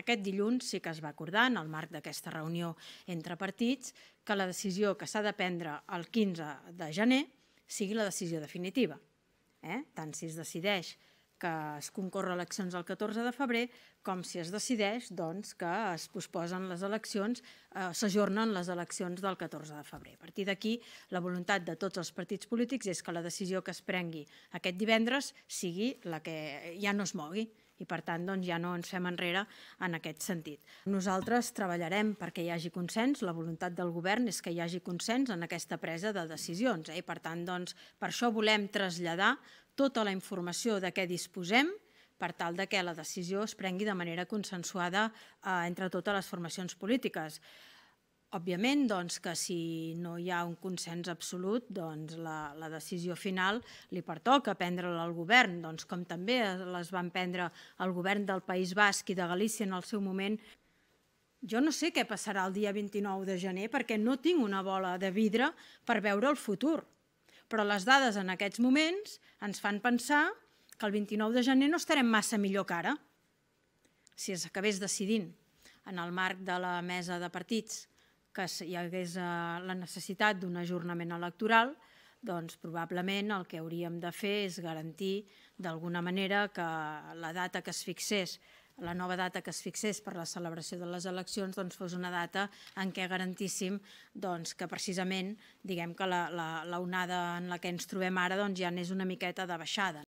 Aquest dilluns sí que es va acordar, en el marc d'aquesta reunió entre partits, que la decisió que s'ha de prendre el 15 de gener sigui la decisió definitiva. Eh? Tant si es decideix que es concorre eleccions el 14 de febrer, com si es decideix doncs, que es posposen les eleccions, eh, s'ajornen les eleccions del 14 de febrer. A partir d'aquí, la voluntat de tots els partits polítics és que la decisió que es prengui aquest divendres sigui la que ja no es mogui i per tant doncs, ja no ens fem enrere en aquest sentit. Nosaltres treballarem perquè hi hagi consens, la voluntat del govern és que hi hagi consens en aquesta presa de decisions eh? i per tant doncs, per això volem traslladar tota la informació de què disposem per tal de que la decisió es prengui de manera consensuada eh, entre totes les formacions polítiques. Òbviament, doncs, que si no hi ha un consens absolut, doncs, la, la decisió final li pertoca prendre-la al govern, doncs, com també les van prendre el govern del País Basc i de Galícia en el seu moment. Jo no sé què passarà el dia 29 de gener perquè no tinc una bola de vidre per veure el futur, però les dades en aquests moments ens fan pensar que el 29 de gener no estarem massa millor que ara, si s'acabés decidint en el marc de la mesa de partits que hi hagués eh, la necessitat d'un ajornament electoral, doncs probablement el que hauríem de fer és garantir d'alguna manera que la data que es fixés la nova data que es fixés per la celebració de les eleccions doncs, fos una data en què garantíssim doncs, que precisament diguem que la, la, la onada en la que ens trobem ara doncs, ja n'és una miqueta de baixada.